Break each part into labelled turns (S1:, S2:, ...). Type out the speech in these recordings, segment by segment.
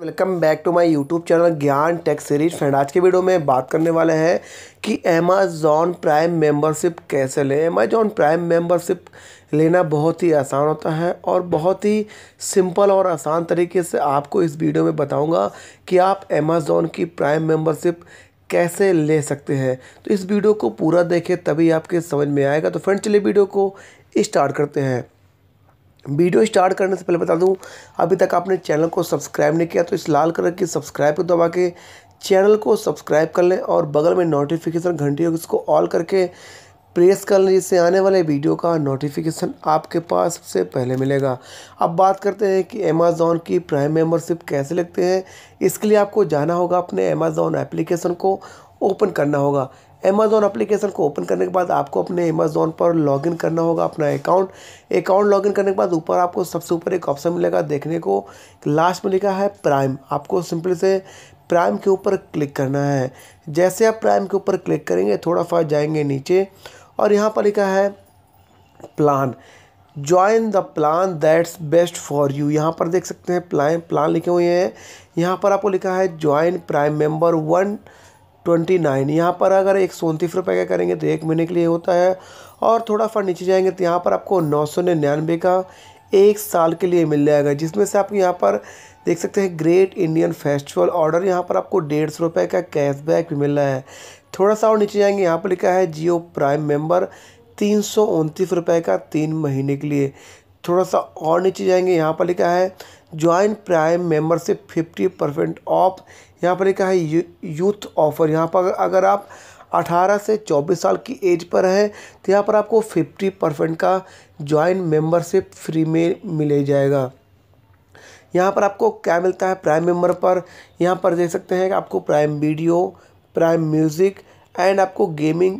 S1: welcome back to my YouTube channel Gyan tech series friend आज के video में बात करने वाले हैं कि अमेजॉन प्राइम मेंबरशिप कैसे लें अमेजॉन प्राइम मेंबरशिप लेना बहुत ही आसान होता है और बहुत ही सिंपल और आसान तरीके से आपको इस वीडियो में बताऊंगा कि आप अमेज़ोन की प्राइम मेंबरशिप कैसे ले सकते हैं तो इस वीडियो को पूरा देखें तभी आपके समझ में आएगा तो फ्रेंड चलिए वीडियो को स्टार्ट करते हैं वीडियो स्टार्ट करने से पहले बता दूं अभी तक आपने चैनल को सब्सक्राइब नहीं किया तो इस लाल कलर की सब्सक्राइब को दबा के चैनल को सब्सक्राइब कर लें और बगल में नोटिफिकेशन घंटी होगी इसको ऑल करके प्रेस कर लें जिससे आने वाले वीडियो का नोटिफिकेशन आपके पास सबसे पहले मिलेगा अब बात करते हैं कि अमेज़ॉन की प्राइम मेम्बरशिप कैसे लगते हैं इसके लिए आपको जाना होगा अपने अमेजोन एप्लीकेशन को ओपन करना होगा अमेज़ॉन एप्लीकेशन को ओपन करने के बाद आपको अपने अमेज़ॉन पर लॉगिन करना होगा अपना अकाउंट अकाउंट लॉगिन करने के बाद ऊपर आपको सबसे ऊपर एक ऑप्शन मिलेगा देखने को लास्ट में लिखा है प्राइम आपको सिंपली से प्राइम के ऊपर क्लिक करना है जैसे आप प्राइम के ऊपर क्लिक करेंगे थोड़ा फास्ट जाएंगे नीचे और यहाँ पर लिखा है plan join the plan that's best for you यहाँ पर देख सकते हैं प्लान प्लान लिखे हुए हैं यहाँ पर आपको लिखा है join prime member one twenty nine यहाँ पर अगर एक सौ उनतीस रुपये का करेंगे तो एक महीने के लिए होता है और थोड़ा फंड नीचे जाएंगे तो यहाँ पर आपको नौ सौ निन्यानवे का एक साल के लिए मिल जाएगा जिसमें से आप यहाँ पर देख सकते हैं ग्रेट इंडियन फेस्टिवल ऑर्डर यहाँ पर आपको डेढ़ सौ रुपये का कैशबैक भी मिल रहा है थोड़ा सा और नीचे जाएंगे यहाँ पर लिखा है जियो प्राइम मेम्बर तीन सौ उनतीस रुपये का तीन महीने के लिए थोड़ा सा और नीचे जाएंगे यहाँ पर लिखा है join prime membership fifty percent off यहाँ पर लिखा है यूथ ऑफर यहाँ पर अगर आप 18 से 24 साल की एज पर हैं तो यहाँ पर आपको 50 परसेंट का ज्वाइन मेंबरशिप फ्री में मिले जाएगा यहाँ पर आपको क्या मिलता है प्राइम मेंबर पर यहाँ पर देख सकते हैं कि आपको prime video prime music and आपको गेमिंग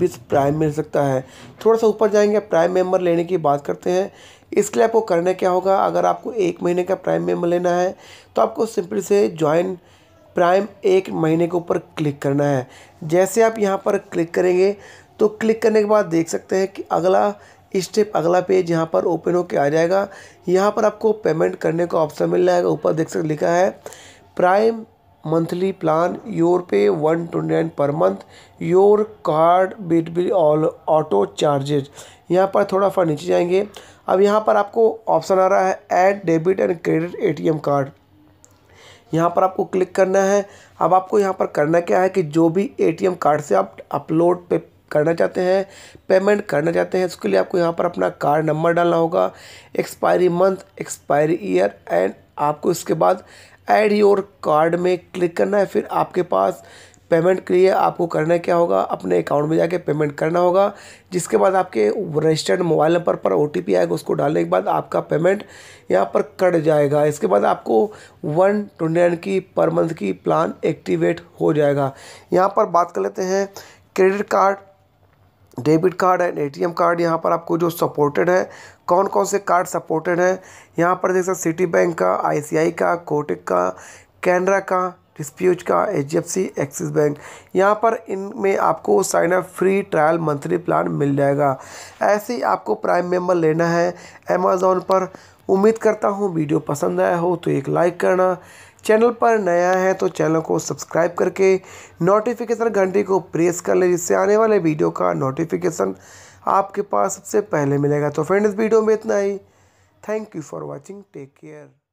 S1: भी प्राइम मिल सकता है थोड़ा सा ऊपर जाएंगे प्राइम मेंबर लेने की बात करते हैं इसके लिए आपको करना क्या होगा अगर आपको एक महीने का प्राइम मेंबर लेना है तो आपको सिंपल से ज्वाइन प्राइम एक महीने के ऊपर क्लिक करना है जैसे आप यहाँ पर क्लिक करेंगे तो क्लिक करने के बाद देख सकते हैं कि अगला स्टेप अगला पेज यहाँ पर ओपन होकर आ जाएगा यहाँ पर आपको पेमेंट करने का ऑप्शन मिल जाएगा ऊपर देख सकते लिखा है prime monthly plan your pay one twenty nine per month your card bit bill all auto charges यहाँ पर थोड़ा फा नीचे जाएंगे अब यहाँ पर आपको ऑप्शन आ रहा है add debit and credit ATM card यहाँ पर आपको क्लिक करना है अब आपको यहाँ पर करना क्या है कि जो भी एटीएम कार्ड से आप अपलोड पे करना चाहते हैं पेमेंट करना चाहते हैं उसके लिए आपको यहाँ पर अपना कार्ड नंबर डालना होगा expiry month expiry year and आपको इसके बाद ऐड योर कार्ड में क्लिक करना है फिर आपके पास पेमेंट के लिए आपको करना क्या होगा अपने अकाउंट में जाके पेमेंट करना होगा जिसके बाद आपके रजिस्टर्ड मोबाइल नंबर पर ओ आएगा उसको डालने के बाद आपका पेमेंट यहाँ पर कट जाएगा इसके बाद आपको वन ट्वेंटी नाइन की पर मंथ की प्लान एक्टिवेट हो जाएगा यहाँ पर बात कर लेते हैं credit card debit card and ATM card यहाँ पर आपको जो सपोर्टेड है कौन कौन से कार्ड सपोर्टेड हैं यहाँ पर देख सकते सिटी बैंक का आईसीआई का कोटिक का कैनरा का डिस्प्यूज का H D F C Axis Bank यहाँ पर इनमें आपको sign up free trial monthly plan मिल जाएगा ऐसे ही आपको प्राइम मेंबर लेना है अमेज़ोन पर उम्मीद करता हूँ वीडियो पसंद आया हो तो एक लाइक करना चैनल पर नया है तो चैनल को सब्सक्राइब करके नोटिफिकेशन घंटी को प्रेस कर ले जिससे आने वाले वीडियो का नोटिफिकेशन आपके पास सबसे पहले मिलेगा तो फ्रेंड इस वीडियो में इतना ही thank you for watching take care